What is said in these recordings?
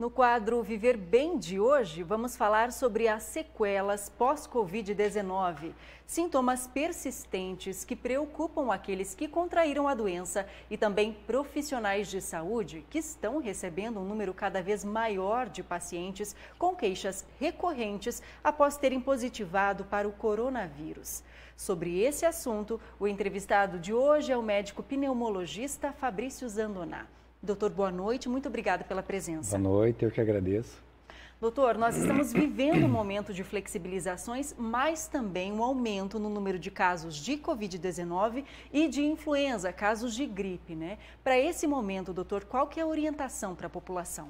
No quadro Viver Bem de hoje, vamos falar sobre as sequelas pós-Covid-19, sintomas persistentes que preocupam aqueles que contraíram a doença e também profissionais de saúde que estão recebendo um número cada vez maior de pacientes com queixas recorrentes após terem positivado para o coronavírus. Sobre esse assunto, o entrevistado de hoje é o médico pneumologista Fabrício Zandoná. Doutor, boa noite. Muito obrigada pela presença. Boa noite, eu que agradeço. Doutor, nós estamos vivendo um momento de flexibilizações, mas também um aumento no número de casos de Covid-19 e de influenza, casos de gripe, né? Para esse momento, doutor, qual que é a orientação para a população?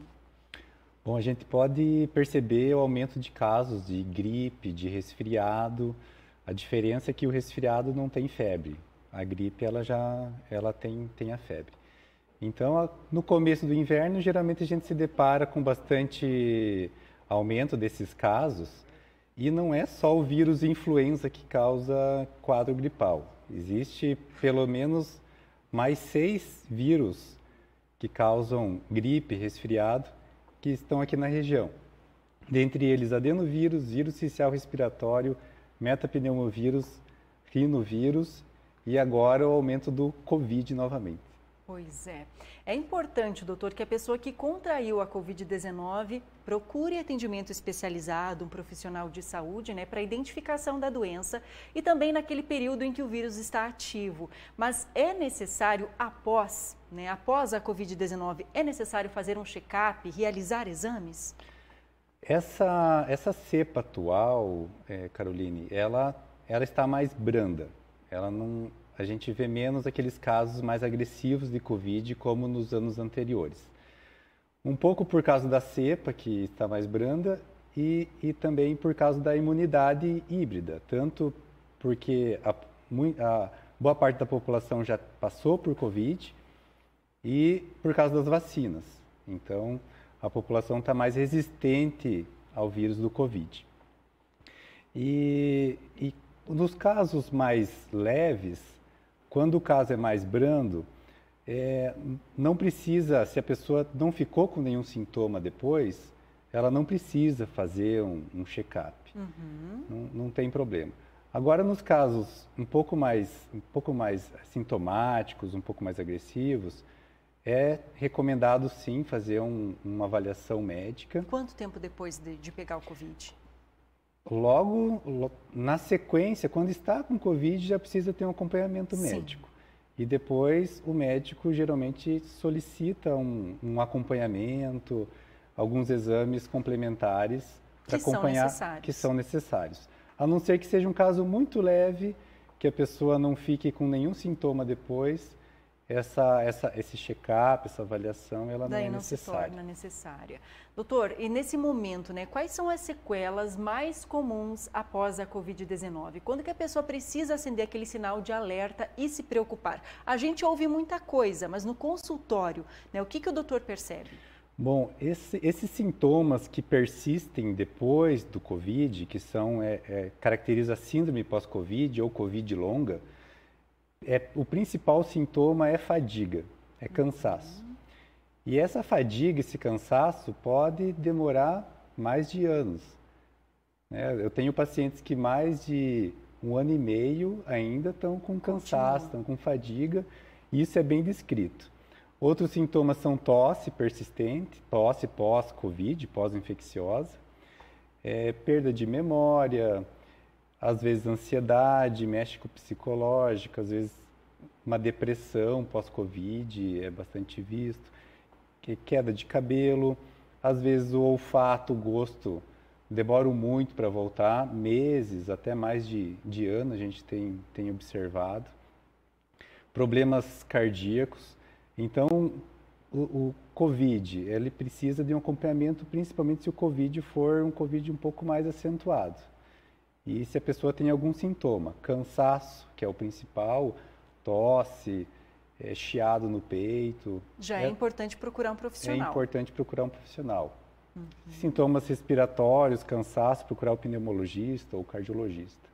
Bom, a gente pode perceber o aumento de casos de gripe, de resfriado. A diferença é que o resfriado não tem febre. A gripe, ela já ela tem, tem a febre. Então, no começo do inverno, geralmente a gente se depara com bastante aumento desses casos. E não é só o vírus influenza que causa quadro gripal. Existe pelo menos mais seis vírus que causam gripe, resfriado, que estão aqui na região. Dentre eles, adenovírus, vírus sicial respiratório, metapneumovírus, rinovírus e agora o aumento do Covid novamente. Pois é. É importante, doutor, que a pessoa que contraiu a Covid-19 procure atendimento especializado, um profissional de saúde, né, para identificação da doença e também naquele período em que o vírus está ativo. Mas é necessário, após, né, após a Covid-19, é necessário fazer um check-up, realizar exames? Essa, essa cepa atual, é, Caroline, ela, ela está mais branda. Ela não, a gente vê menos aqueles casos mais agressivos de Covid, como nos anos anteriores. Um pouco por causa da cepa, que está mais branda, e, e também por causa da imunidade híbrida, tanto porque a, a boa parte da população já passou por Covid e por causa das vacinas. Então, a população está mais resistente ao vírus do Covid. E, e nos casos mais leves, quando o caso é mais brando, é, não precisa, se a pessoa não ficou com nenhum sintoma depois, ela não precisa fazer um, um check-up. Uhum. Não, não, tem problema. Agora, nos casos um pouco mais, um pouco mais sintomáticos, um pouco mais agressivos, é recomendado sim fazer um, uma avaliação médica. Quanto tempo depois de, de pegar o Covid? Logo, na sequência, quando está com Covid, já precisa ter um acompanhamento Sim. médico. E depois o médico geralmente solicita um, um acompanhamento, alguns exames complementares para acompanhar são que são necessários. A não ser que seja um caso muito leve, que a pessoa não fique com nenhum sintoma depois, essa, essa, esse check-up, essa avaliação, ela é Daí não é não necessária. Se torna necessária. Doutor, e nesse momento, né, quais são as sequelas mais comuns após a Covid-19? Quando que a pessoa precisa acender aquele sinal de alerta e se preocupar? A gente ouve muita coisa, mas no consultório, né, o que, que o doutor percebe? Bom, esse, esses sintomas que persistem depois do Covid, que são é, é, caracteriza a síndrome pós-Covid ou Covid longa, é, o principal sintoma é fadiga, é cansaço. Uhum. E essa fadiga, esse cansaço, pode demorar mais de anos. Né? Eu tenho pacientes que mais de um ano e meio ainda estão com cansaço, estão com fadiga. Isso é bem descrito. Outros sintomas são tosse persistente, tosse pós-Covid, pós-infecciosa, é, perda de memória, às vezes ansiedade, mexe com o psicológico, às vezes uma depressão pós-Covid é bastante visto, que queda de cabelo, às vezes o olfato, o gosto demoram muito para voltar, meses, até mais de, de ano a gente tem, tem observado. Problemas cardíacos. Então, o, o Covid, ele precisa de um acompanhamento, principalmente se o Covid for um Covid um pouco mais acentuado. E se a pessoa tem algum sintoma, cansaço, que é o principal, tosse, é, chiado no peito. Já é, é, importante procurar um profissional. É importante procurar um profissional. Uhum. Sintomas respiratórios, cansaço, procurar o pneumologista ou cardiologista.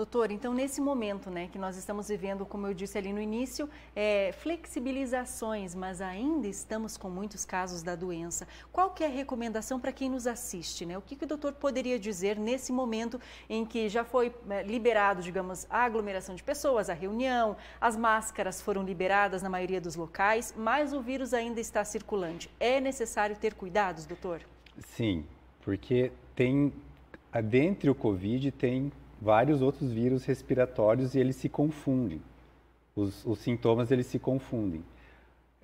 Doutor, então nesse momento né, que nós estamos vivendo, como eu disse ali no início, é, flexibilizações, mas ainda estamos com muitos casos da doença. Qual que é a recomendação para quem nos assiste? Né? O que, que o doutor poderia dizer nesse momento em que já foi é, liberado, digamos, a aglomeração de pessoas, a reunião, as máscaras foram liberadas na maioria dos locais, mas o vírus ainda está circulante. É necessário ter cuidados, doutor? Sim, porque tem dentre o Covid tem vários outros vírus respiratórios e eles se confundem. Os, os sintomas eles se confundem.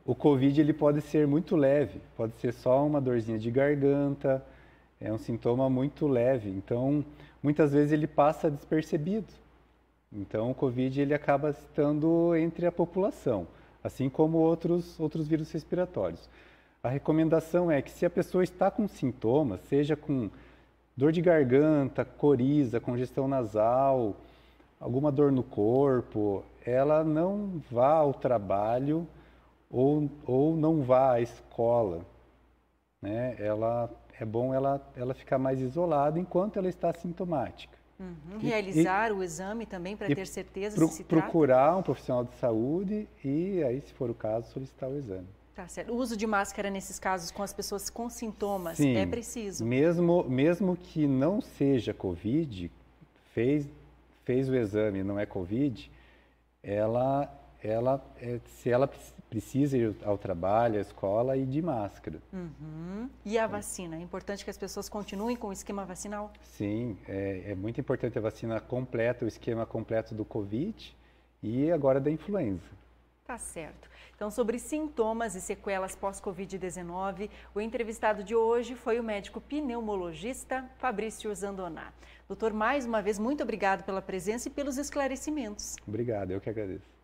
O COVID ele pode ser muito leve, pode ser só uma dorzinha de garganta, é um sintoma muito leve. Então, muitas vezes ele passa despercebido. Então, o COVID ele acaba estando entre a população, assim como outros outros vírus respiratórios. A recomendação é que se a pessoa está com sintomas, seja com dor de garganta, coriza, congestão nasal, alguma dor no corpo, ela não vá ao trabalho ou, ou não vá à escola. Né? Ela, é bom ela, ela ficar mais isolada enquanto ela está sintomática. Uhum. Realizar e, o exame também para ter certeza pro, se procurar trata? um profissional de saúde e aí, se for o caso, solicitar o exame. Tá certo. O uso de máscara nesses casos com as pessoas com sintomas é Sim, é preciso. Mesmo, mesmo que não seja Covid, fez, fez o exame não é Covid, ela, ela é, se ela precisa ir ao trabalho, à escola e de máscara. Uhum. E a vacina? É importante que as pessoas continuem com o esquema vacinal? Sim, é, é muito importante a vacina completa, o esquema completo do Covid e agora da influenza. Tá certo. Então, sobre sintomas e sequelas pós-Covid-19, o entrevistado de hoje foi o médico pneumologista Fabrício Zandoná. Doutor, mais uma vez, muito obrigado pela presença e pelos esclarecimentos. Obrigado, eu que agradeço.